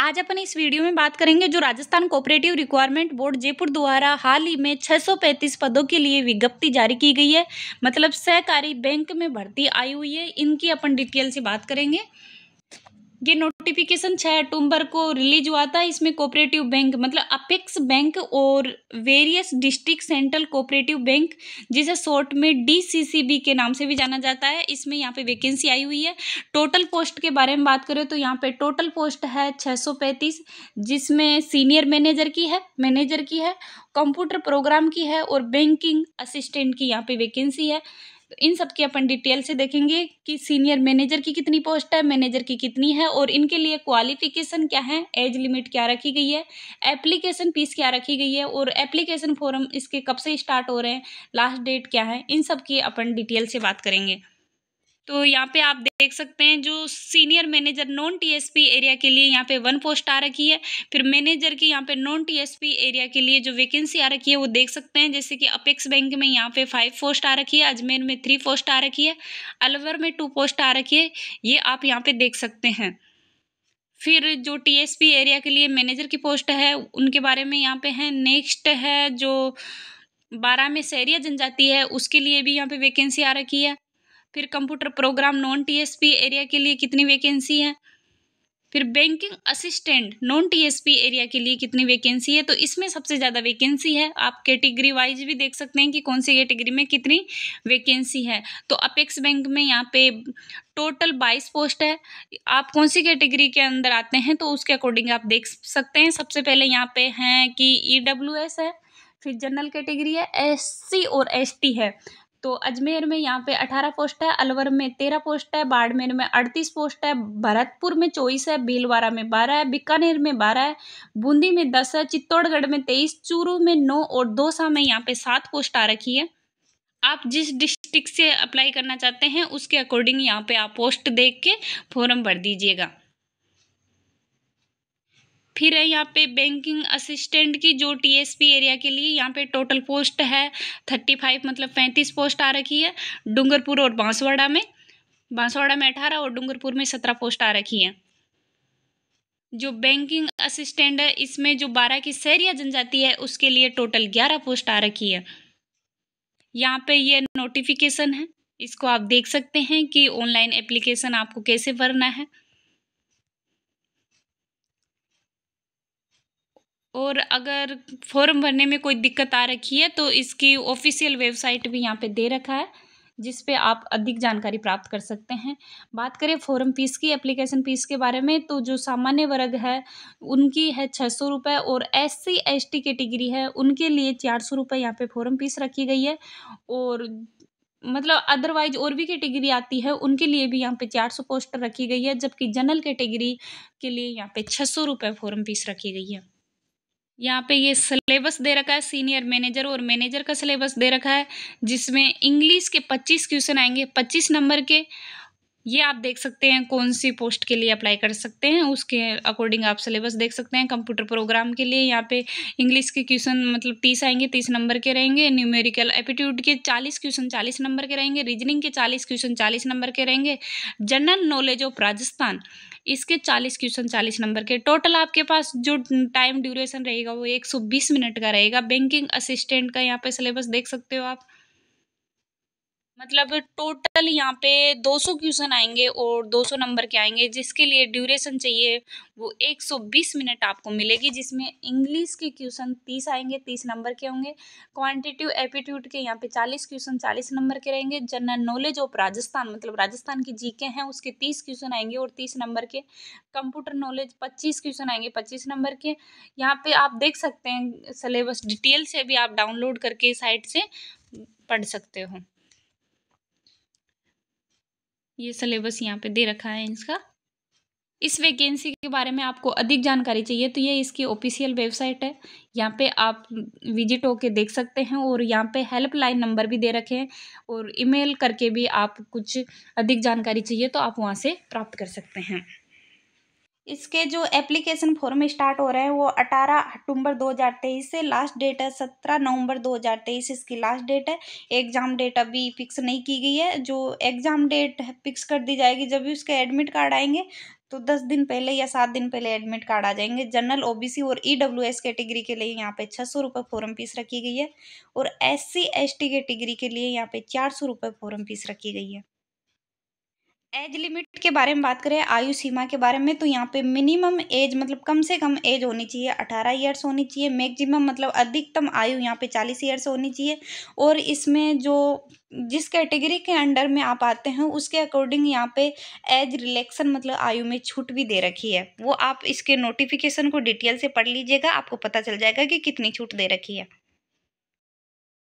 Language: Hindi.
आज अपन इस वीडियो में बात करेंगे जो Rajasthan cooperative requirement board Jaipur द्वारा हाल ही में 635 पदों के लिए विज्ञप्ति जारी की गई है मतलब सहकारी बैंक में भर्ती आई हुई है इनकी अपन डिटेल से बात करेंगे ये नोटिफिकेशन छः अक्टूबर को रिलीज हुआ था इसमें कोऑपरेटिव बैंक मतलब अपेक्स बैंक और various district central cooperative bank जिसे शॉर्ट में डीसीसीबी के नाम से भी जाना जाता है इसमें यहाँ पे वैकेंसी आई हुई है टोटल पोस्ट के बारे में बात करें तो यहाँ पे टोटल पोस्ट है पैंतीस जिसमें सीनियर मैनेजर की है मैनेजर की है कंप्यूटर प्रोग्राम की है और बैंकिंग असिस्टेंट की यहाँ पे वैकेंसी है इन सब की अपन डिटेल से देखेंगे कि सीनियर मैनेजर की कितनी पोस्ट है मैनेजर की कितनी है और इनके लिए क्वालिफिकेशन क्या है एज लिमिट क्या रखी गई है एप्लीकेशन फीस क्या रखी गई है और एप्लीकेशन फॉरम इसके कब से स्टार्ट हो रहे हैं लास्ट डेट क्या है इन सब की अपन डिटेल से बात करेंगे तो यहाँ पे आप देख सकते हैं जो senior manager non TSP area के लिए यहाँ पे वन पोस्ट आ रखी है फिर मैनेजर की यहाँ पे नॉन टीएसपी एरिया के लिए जो वैकेंसी आ रखी है वो देख सकते हैं जैसे कि अपेक्स बैंक में यहाँ पे फाइव पोस्ट आ रखी है अजमेर में थ्री पोस्ट आ रखी है अलवर में टू पोस्ट आ रखी है ये आप यहाँ पर देख सकते हैं फिर जो टी एरिया के लिए मैनेजर की पोस्ट है उनके बारे में यहाँ पे है नेक्स्ट है जो बारह में शहरिया जनजाति है उसके लिए भी यहाँ पे वैकेंसी आ रखी है फिर computer program non TSP area के लिए कितनी वैकेंसी है फिर banking assistant non TSP area के लिए कितनी वैकेंसी है तो इसमें सबसे ज़्यादा वैकेंसी है आप कैटेगरी वाइज भी देख सकते हैं कि कौन सी कैटेगरी में कितनी वैकेंसी है तो अपेक्स बैंक में यहाँ पे टोटल बाईस पोस्ट है आप कौन सी कैटेगरी के, अंदर आते हैं तो उसके अकॉर्डिंग आप देख सकते हैं सबसे पहले यहाँ पे हैं कि ई e है फिर जनरल कैटेगरी है एस और एस है तो अजमेर में यहाँ पे अठारह पोस्ट है अलवर में तेरह पोस्ट है बाड़मेर में अड़तीस पोस्ट है भरतपुर में चौबीस है भीलवाड़ा में बारह है बीकानेर में बारह है बूंदी में दस है चित्तौड़गढ़ में तेईस चूरू में नौ और दौसा में यहाँ पे सात पोस्ट आ रखी है आप जिस डिस्ट्रिक्ट से अप्लाई करना चाहते हैं उसके अकॉर्डिंग यहाँ पे आप पोस्ट देख के फॉर्म भर दीजिएगा फिर है यहाँ पे बैंकिंग असिस्टेंट की जो टीएसपी एरिया के लिए यहाँ पे टोटल पोस्ट है थर्टी फाइव मतलब पैंतीस पोस्ट आ रखी है डूंगरपुर और बांसवाड़ा में बांसवाड़ा में अठारह और डूंगरपुर में सत्रह पोस्ट आ रखी है जो बैंकिंग असिस्टेंट है इसमें जो बारह की शहरिया जनजाति है उसके लिए टोटल ग्यारह पोस्ट आ रखी है यहाँ पे ये नोटिफिकेशन है इसको आप देख सकते हैं कि ऑनलाइन एप्लीकेशन आपको कैसे भरना है और अगर फॉर्म भरने में कोई दिक्कत आ रखी है तो इसकी ऑफिशियल वेबसाइट भी यहाँ पे दे रखा है जिस पे आप अधिक जानकारी प्राप्त कर सकते हैं बात करें फॉरम फीस की एप्लीकेशन फ़ीस के बारे में तो जो सामान्य वर्ग है उनकी है छः सौ रुपये और S C S T category है उनके लिए चार सौ रुपये यहाँ पर फॉरम फीस रखी गई है और मतलब अदरवाइज और भी कैटेगरी आती है उनके लिए भी यहाँ पे चार सौ पोस्टर रखी गई है जबकि जनरल कैटेगरी के, के लिए यहाँ पे छः सौ रुपये फॉरम फीस रखी गई है यहाँ पे ये सिलेबस दे रखा है सीनियर मैनेजर और मैनेजर का सिलेबस दे रखा है जिसमें इंग्लिश के 25 क्वेश्चन आएंगे 25 नंबर के ये आप देख सकते हैं कौन सी पोस्ट के लिए अप्लाई कर सकते हैं उसके अकॉर्डिंग आप सिलेबस देख सकते हैं कंप्यूटर प्रोग्राम के लिए यहाँ पे इंग्लिश के क्वेश्चन मतलब तीस आएंगे तीस नंबर के रहेंगे न्यूमेरिकल एप्टीट्यूड के चालीस क्वेश्चन चालीस नंबर के रहेंगे रीजनिंग के चालीस क्वेश्चन चालीस नंबर के रहेंगे जनरल नॉलेज ऑफ राजस्थान इसके चालीस क्वेश्चन चालीस नंबर के टोटल आपके पास जो टाइम ड्यूरेशन रहेगा वो एक सौ बीस मिनट का रहेगा बैंकिंग असिस्टेंट का यहाँ पे सिलेबस देख सकते हो आप मतलब टोटल यहाँ पे 200 क्वेश्चन आएंगे और 200 नंबर के आएंगे जिसके लिए ड्यूरेशन चाहिए वो 120 मिनट आपको मिलेगी जिसमें इंग्लिश के क्वेश्चन 30 आएंगे 30 नंबर के होंगे क्वांटिटिव एप्टीट्यूड के यहाँ पे 40 क्वेश्चन 40 नंबर के रहेंगे जनरल नॉलेज ऑफ राजस्थान मतलब राजस्थान की जी हैं उसके तीस क्वेश्चन आएंगे और तीस नंबर के कंप्यूटर नॉलेज पच्चीस क्वेश्चन आएंगे पच्चीस नंबर के यहाँ पर आप देख सकते हैं सलेबस डिटेल से भी आप डाउनलोड करके साइट से पढ़ सकते हो ये सिलेबस यहाँ पे दे रखा है इसका इस वैकेंसी के बारे में आपको अधिक जानकारी चाहिए तो ये इसकी ऑफिशियल वेबसाइट है यहाँ पे आप विजिट होके देख सकते हैं और यहाँ पे हेल्पलाइन नंबर भी दे रखे हैं और ईमेल करके भी आप कुछ अधिक जानकारी चाहिए तो आप वहाँ से प्राप्त कर सकते हैं इसके जो एप्लीकेशन फॉर्म स्टार्ट हो रहे हैं वो अठारह अक्टूबर दो हज़ार तेईस से लास्ट डेट है सत्रह नवंबर दो हज़ार तेईस इसकी लास्ट डेट है एग्ज़ाम डेट अभी फिक्स नहीं की गई है जो एग्ज़ाम डेट फिक्स कर दी जाएगी जब भी उसके एडमिट कार्ड आएंगे तो दस दिन पहले या सात दिन पहले एडमिट कार्ड आ जाएंगे जनरल ओबीसी और ईडब्ल्यूएस e कैटेगरी के लिए यहाँ पे छः सौ रुपये फॉरम फीस रखी गई है और एससी एसटी कैटेगरी के लिए यहाँ पे चार सौ रुपये फॉरम फीस रखी गई है एज लिमिट के बारे में बात करें आयु सीमा के बारे में तो यहाँ पे मिनिमम एज मतलब कम से कम एज होनी चाहिए अठारह ईयर्स होनी चाहिए मैक्सिमम मतलब अधिकतम आयु यहाँ पे चालीस ईयर्स होनी चाहिए और इसमें जो जिस कैटेगरी के अंडर में आप आते हैं उसके अकॉर्डिंग यहाँ पे एज रिलेक्सन मतलब आयु में छूट भी दे रखी है वो आप इसके नोटिफिकेशन को डिटेल से पढ़ लीजिएगा आपको पता चल जाएगा कि कितनी छूट दे रखी है